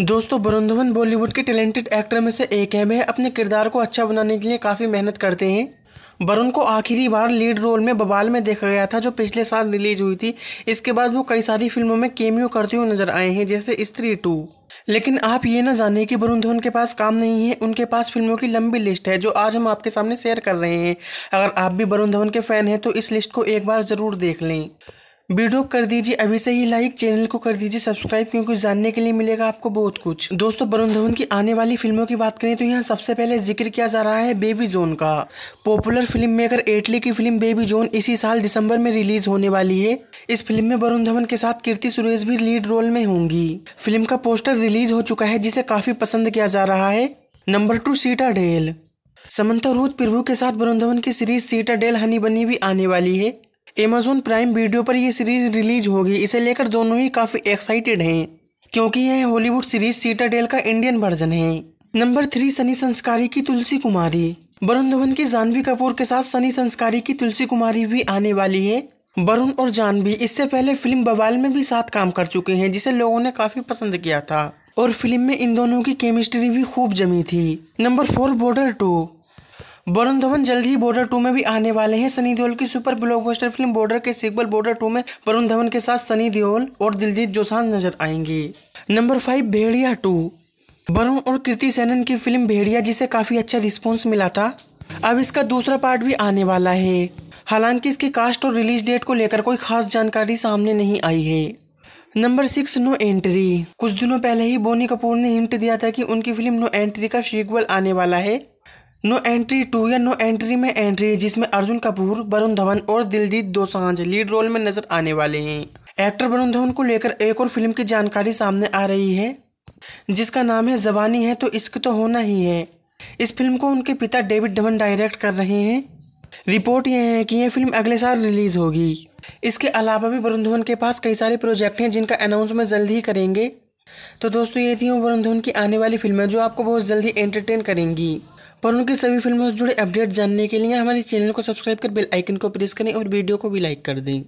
दोस्तों वरुण धवन बॉलीवुड के talented actor में से एक है वह अपने किरदार को अच्छा बनाने के लिए काफ़ी मेहनत करते हैं वरुण को आखिरी बार लीड रोल में बबाल में देखा गया था जो पिछले साल रिलीज हुई थी इसके बाद वो कई सारी फिल्मों में केमियो करते हुए नजर आए हैं जैसे स्त्री टू लेकिन आप ये ना जाने कि वरुण धवन के पास काम नहीं है उनके पास फिल्मों की लंबी लिस्ट है जो आज हम आपके सामने शेयर कर रहे हैं अगर आप भी वरुण धवन के फैन हैं तो इस लिस्ट को एक बार ज़रूर देख लें वीडियो कर दीजिए अभी से ही लाइक चैनल को कर दीजिए सब्सक्राइब क्योंकि जानने के लिए मिलेगा आपको बहुत कुछ दोस्तों वरुण धवन की आने वाली फिल्मों की बात करें तो यहाँ सबसे पहले जिक्र किया जा रहा है बेबी जोन का पॉपुलर फिल्म मेकर एटली की फिल्म बेबी जोन इसी साल दिसंबर में रिलीज होने वाली है इस फिल्म में वरुण धवन के साथ कीर्ति सुरेश भी लीड रोल में होंगी फिल्म का पोस्टर रिलीज हो चुका है जिसे काफी पसंद किया जा रहा है number two Citadel Samantha Ruth Prabhu के साथ वरुण धवन की सीरीज सीटा डेल हनी बनी भी आने वाली है अमेजोन प्राइम वीडियो पर यह सीरीज रिलीज होगी इसे लेकर दोनों ही काफ़ी एक्साइटेड हैं क्योंकि यह हॉलीवुड सीरीज सीटाडेल का इंडियन वर्जन है नंबर थ्री सनी संस्कारी की तुलसी कुमारी वरुण धवन की जानवी कपूर के साथ सनी संस्कारी की तुलसी कुमारी भी आने वाली है वरुण और जानवी इससे पहले फिल्म बवाल में भी साथ काम कर चुके हैं जिसे लोगों ने काफ़ी पसंद किया था और फिल्म में इन दोनों की केमिस्ट्री भी खूब जमी थी number four Border two Varun Dhawan जल्द ही बॉर्डर टू में भी आने वाले हैं सनी देओल की सुपर ब्लॉकबस्टर फिल्म बॉर्डर के सिक्वल बॉर्डर टू में वरुण धवन के साथ सनी देओल और दिलजीत जोसान नजर आएंगे number five Bhediya two Varun और कृति सेनन की फिल्म भेड़िया जिसे काफी अच्छा रिस्पॉन्स मिला था अब इसका दूसरा पार्ट भी आने वाला है हालांकि इसकी कास्ट और रिलीज डेट को लेकर कोई खास जानकारी सामने नहीं आई है नंबर सिक्स नो एंट्री कुछ दिनों पहले ही बोनी कपूर ने हिंट दिया था कि उनकी फिल्म नो एंट्री का सीक्वल आने वाला है नो एंट्री टू या नो एंट्री में एंट्री जिसमें अर्जुन कपूर वरुण धवन और दिलजीत दोसांझ लीड रोल में नजर आने वाले हैं एक्टर वरुण धवन को लेकर एक और फिल्म की जानकारी सामने आ रही है जिसका नाम है जबानी है तो इश्क तो होना ही है इस फिल्म को उनके पिता डेविड धवन डायरेक्ट कर रहे हैं रिपोर्ट ये है कि यह फिल्म अगले साल रिलीज होगी इसके अलावा भी वरुण धवन के पास कई सारे प्रोजेक्ट हैं जिनका अनाउंसमेंट जल्द ही करेंगे तो दोस्तों ये थी वरुण धवन की आने वाली फिल्में जो आपको बहुत जल्दी एंटरटेन करेंगी पर उनकी सभी फिल्मों से जुड़े अपडेट जानने के लिए हमारे चैनल को सब्सक्राइब कर बेल आइकन को प्रेस करें और वीडियो को भी लाइक कर दें